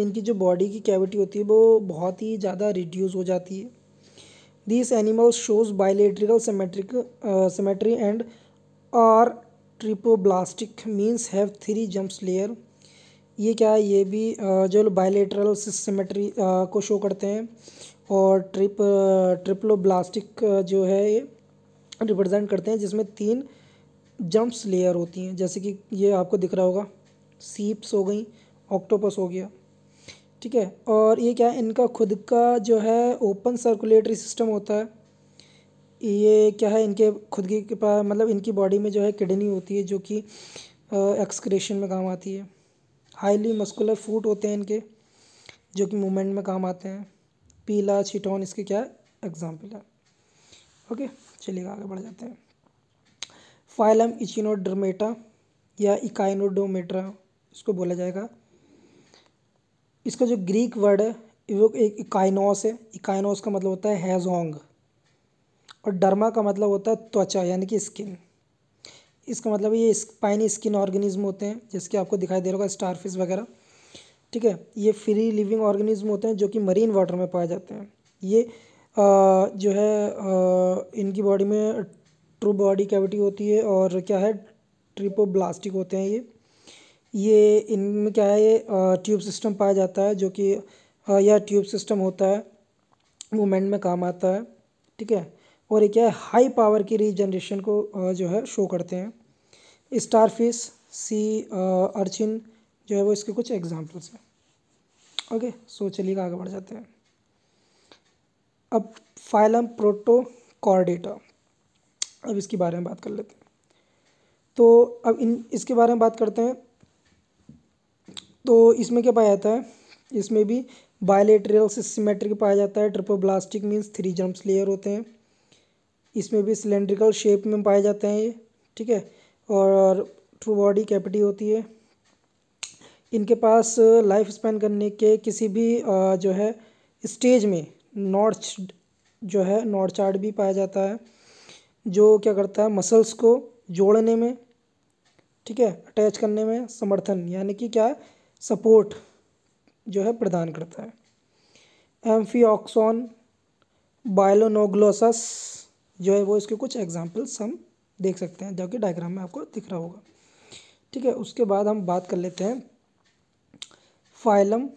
[SPEAKER 1] इनकी जो बॉडी की कैविटी होती है वो बहुत ही ज़्यादा रिड्यूस हो जाती है this animals shows bilaterally symmetric symmetry and are triploblastic means have three germs layer ये क्या है ये भी जो बायोलेटरल सिस्टमेट्री को शो करते हैं और ट्रिप ब्लास्टिक जो है ये रिप्रेजेंट करते हैं जिसमें तीन जंप्स लेयर होती हैं जैसे कि ये आपको दिख रहा होगा सीप्स हो गई ऑक्टोपस हो गया ठीक है और ये क्या है इनका खुद का जो है ओपन सर्कुलेटरी सिस्टम होता है ये क्या है इनके खुद की मतलब इनकी बॉडी में जो है किडनी होती है जो कि एक्सक्रेशन में काम आती है हाईली मस्कुलर फूट होते हैं इनके जो कि मूवमेंट में काम आते हैं पीला छिटोन इसके क्या एग्जाम्पल है ओके चलिए आगे बढ़ जाते हैं फाइलम इचिनोडर्मेटा या इकाइनोडोमेट्रा इसको बोला जाएगा इसका जो ग्रीक वर्ड है वो एक इकाइनोस है इकाइनोस का मतलब होता है हैजोंग और डर्मा का मतलब होता है त्वचा यानी कि स्किन इसका मतलब ये पाइनी स्किन ऑर्गेनिज्म होते हैं जिसके आपको दिखाई दे रहा होगा स्टारफिश वगैरह ठीक है ये फ्री लिविंग ऑर्गेनिज्म होते हैं जो कि मरीन वाटर में पाए जाते हैं ये आ, जो है आ, इनकी बॉडी में ट्रू बॉडी कैविटी होती है और क्या है ट्रिपोब्लास्टिक होते हैं ये ये इनमें क्या है ये ट्यूब सिस्टम पाया जाता है जो कि यह ट्यूब सिस्टम होता है मूवमेंट में काम आता है ठीक है और ये क्या है हाई पावर की रीजनरेशन को जो है शो करते हैं स्टारफिश सी अर्चिन जो है वो इसके कुछ एग्जाम्पल्स हैं ओके सो चलिए आगे बढ़ जाते हैं अब फाइलम प्रोटो कॉर्डेटा अब इसके बारे में बात कर लेते हैं तो अब इन इसके बारे में बात करते हैं तो इसमें क्या पाया जाता है इसमें भी बायोलेटरल सिस्टमेट्रिक पाया जाता है triploblastic means three germs layer होते हैं इसमें भी सिलेंड्रिकल शेप में पाए जाते हैं ये ठीक है और ट्रू बॉडी कैपिटी होती है इनके पास लाइफ स्पेन करने के किसी भी जो है स्टेज में नॉर्च जो है नॉर्चार्ड भी पाया जाता है जो क्या करता है मसल्स को जोड़ने में ठीक है अटैच करने में समर्थन यानी कि क्या सपोर्ट जो है प्रदान करता है एम्फी ऑक्सॉन बायलोनोग्लोसस जो है वो इसके कुछ एग्जाम्पल्स हम देख सकते हैं जो कि डायग्राम में आपको दिख रहा होगा ठीक है उसके बाद हम बात कर लेते हैं फाइलम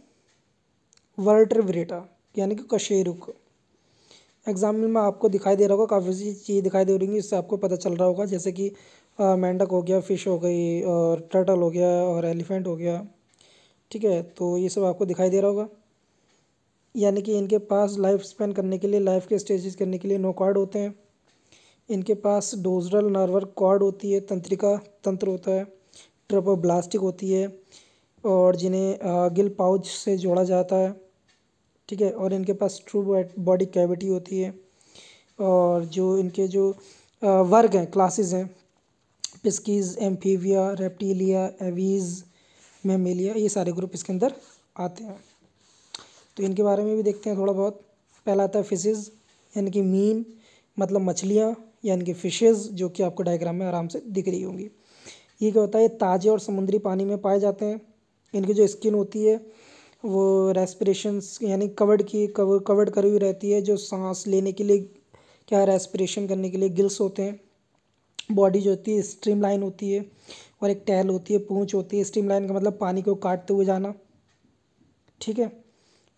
[SPEAKER 1] वर्ट्रिवरेटा यानी कि कशेरुक एग्जाम्पल में आपको दिखाई दे रहा होगा काफ़ी सी चीज़ दिखाई दे रही इससे आपको पता चल रहा होगा जैसे कि मेंढक हो गया फिश हो गई और टर्टल हो गया और एलिफेंट हो गया ठीक है तो ये सब आपको दिखाई दे रहा होगा यानी कि इनके पास लाइफ स्पेंड करने के लिए लाइफ के स्टेजेस करने के लिए नो कार्ड होते हैं इनके पास डोजरल नर्वर कॉर्ड होती है तंत्रिका तंत्र होता है ट्रपोब्लास्टिक होती है और जिन्हें गिल पाउच से जोड़ा जाता है ठीक है और इनके पास ट्रू बॉडी कैविटी होती है और जो इनके जो वर्ग हैं क्लासेस हैं Pisces Amphibia Reptilia Aves Mammalia ये सारे ग्रुप इसके अंदर आते हैं तो इनके बारे में भी देखते हैं थोड़ा बहुत पहला आता है फिशेज़ यानी कि मीन मतलब मछलियाँ यानी कि फिशेज़ जो कि आपको डायग्राम में आराम से दिख रही होंगी ये क्या होता है ताज़े और समुद्री पानी में पाए जाते हैं इनकी जो स्किन होती है वो रेस्पिरेशंस यानी कवर्ड की कवर कवर्ड करी हुई रहती है जो सांस लेने के लिए क्या रेस्पिरेशन करने के लिए गिल्स होते हैं बॉडी जो होती है स्ट्रीम लाइन होती है और एक टहल होती है पूँछ होती है स्ट्रीम लाइन का मतलब पानी को काटते हुए जाना ठीक है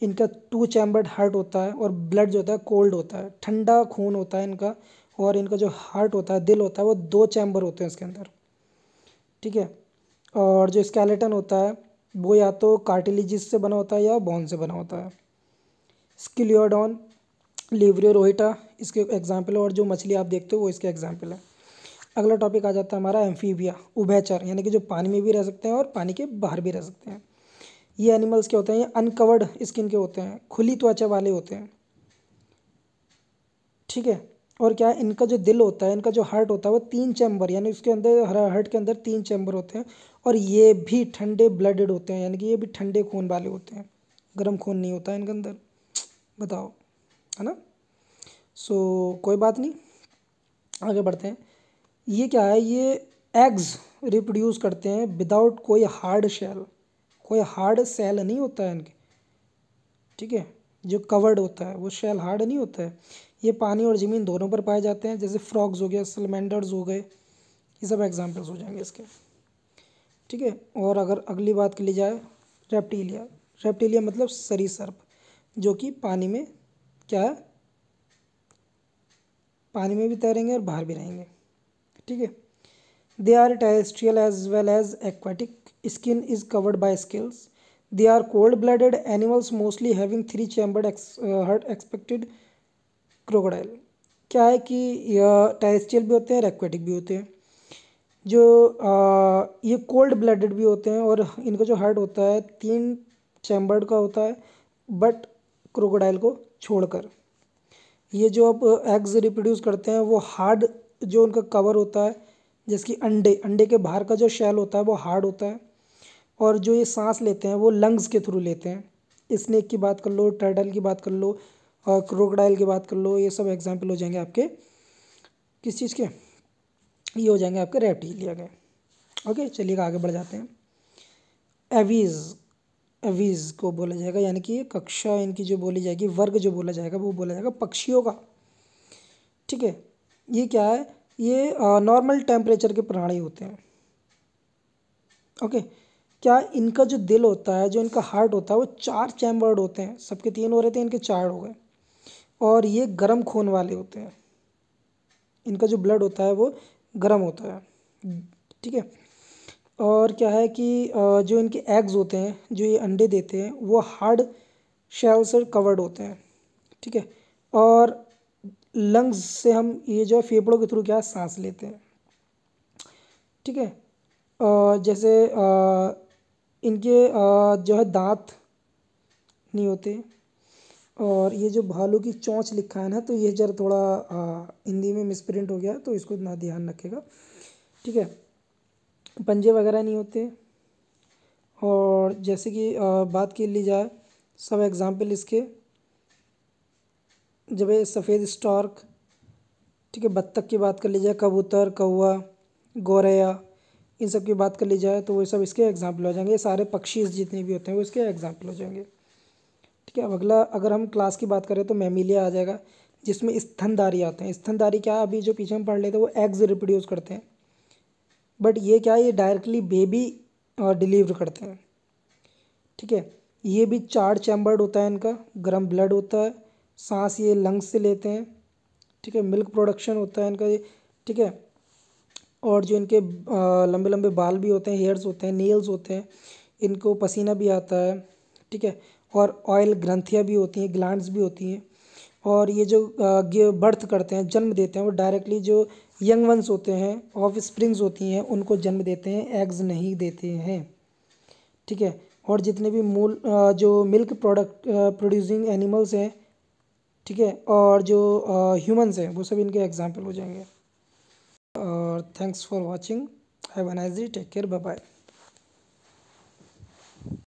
[SPEAKER 1] इनका टू चैम्बर्ड हार्ट होता है और ब्लड जो होता है कोल्ड होता है ठंडा खून होता है इनका और इनका जो हार्ट होता है दिल होता है वो दो चैम्बर होते हैं इसके अंदर ठीक है और जो स्केलेटन होता है वो या तो कार्टिलिजिस से बना होता है या बोन से बना होता है स्किलियोडॉन लिवरियो रोहिटा इसके एग्जाम्पल है और जो मछली आप देखते हो वो इसके एग्जाम्पल है अगला टॉपिक आ जाता है हमारा एम्फीबिया उभयचर यानी कि जो पानी में भी रह सकते हैं और पानी के बाहर भी रह सकते हैं ये एनिमल्स क्या होते हैं ये अनकवर्ड स्किन के होते हैं खुली त्वचा वाले होते हैं ठीक है और क्या है इनका जो दिल होता है इनका जो हार्ट होता है वो तीन चैम्बर यानी उसके अंदर हरा हार्ट के अंदर तीन चैम्बर होते हैं और ये भी ठंडे ब्लडेड होते हैं यानी कि ये भी ठंडे खून वाले होते हैं गर्म खून नहीं होता है इनके अंदर बताओ है ना सो so, कोई बात नहीं आगे बढ़ते हैं ये क्या है ये एग्स रिप्रोड्यूस करते हैं विदाउट कोई हार्ड शेल कोई हार्ड सेल नहीं होता है इनके ठीक है जो कवर्ड होता है वो शेल हार्ड नहीं होता है ये पानी और ज़मीन दोनों पर पाए जाते हैं जैसे फ्रॉग्स हो गया सलमेंडर्स हो गए ये सब एग्जाम्पल्स हो जाएंगे इसके ठीक है और अगर अगली बात के ली जाए रेप्टीलिया रेप्टीलिया मतलब सरीसर्प जो कि पानी में क्या है पानी में भी तैरेंगे और बाहर भी रहेंगे ठीक है they are terrestrial as well as aquatic skin is covered by scales they are cold blooded animals mostly having three chambered heart expected crocodile क्या है कि यह टेरेस्ट्रियल भी होते हैं और एक्वेटिक भी होते हैं जो आ, ये कोल्ड ब्लडेड भी होते हैं और इनका जो हार्ट होता है तीन चैम्बर्ड का होता है बट क्रोकोडाइल को छोड़कर ये जो आप एग्स रिप्रोड्यूस करते हैं वो हार्ड जो उनका कवर होता है जिसकी अंडे अंडे के बाहर का जो शैल होता है वो हार्ड होता है और जो ये सांस लेते हैं वो लंग्स के थ्रू लेते हैं स्नेक की बात कर लो टर्टल की बात कर लो और की बात कर लो ये सब एग्जाम्पल हो जाएंगे आपके किस चीज़ के ये हो जाएंगे आपके रेप्टीलिया के ओके चलिए आगे बढ़ जाते हैं एवीज़ एवीज़ को बोला जाएगा यानी कि कक्षा इनकी जो बोली जाएगी वर्ग जो बोला जाएगा वो बोला जाएगा पक्षियों का ठीक है ये क्या है ये नॉर्मल टेम्परेचर के प्राणी होते हैं ओके क्या इनका जो दिल होता है जो इनका हार्ट होता है वो चार चैम्बर्ड होते हैं सबके तीन हो रहे थे इनके चार हो गए और ये गर्म खून वाले होते हैं इनका जो ब्लड होता है वो गर्म होता है ठीक है और क्या है कि जो इनके एग्ज़ होते हैं जो ये अंडे देते हैं वो हार्ड शेल से कवर्ड होते हैं ठीक है और लंग्स से हम ये जो है फेफड़ों के थ्रू क्या सांस लेते हैं ठीक है जैसे इनके जो है दांत नहीं होते और ये जो भालू की चोंच लिखा है ना तो ये जरा थोड़ा आ, हिंदी में मिसप्रिंट हो गया तो इसको इतना ध्यान रखेगा ठीक है पंजे वगैरह नहीं होते और जैसे कि आ, बात की ली जाए सब एग्ज़ाम्पल इसके जब सफ़ेद स्टॉर्क ठीक है बत्तख की बात कर ली जाए कबूतर कौआ गोरेया इन सब की बात कर ली जाए तो वो सब इसके एग्ज़ाम्पल हो जाएंगे सारे पक्षी जितने भी होते हैं वो इसके एग्ज़ाम्पल हो जाएंगे ठीक है अब अगला अगर हम क्लास की बात करें तो मेमिलिया आ जाएगा जिसमें स्थनदारी आते हैं स्थनदारी क्या अभी जो पीछे हम पढ़ लेते हैं वो एग्ज रिप्रोड्यूस करते हैं बट ये क्या ये डायरेक्टली बेबी डिलीवर करते हैं ठीक है ये भी चार चैम्बर्ड होता है इनका गर्म ब्लड होता है सांस ये लंग्स से लेते हैं ठीक है मिल्क प्रोडक्शन होता है इनका ये ठीक है और जो इनके लंबे लंबे बाल भी होते हैं हेयर्स होते हैं नेल्स होते हैं इनको पसीना भी आता है ठीक है और ऑयल ग्रंथियाँ भी होती हैं ग्लान्स भी होती हैं और ये जो बर्थ करते हैं जन्म देते हैं वो डायरेक्टली जो यंग वंस होते हैं ऑफ स्प्रिंग्स होती हैं उनको जन्म देते हैं एग्ज़ नहीं देते हैं ठीक है और जितने भी मूल जो मिल्क प्रोडक्ट प्रोड्यूसिंग एनिमल्स हैं ठीक है और जो ह्यूमंस हैं वो सब इनके एग्जाम्पल हो जाएंगे और thanks for watching have a nice day take care bye bye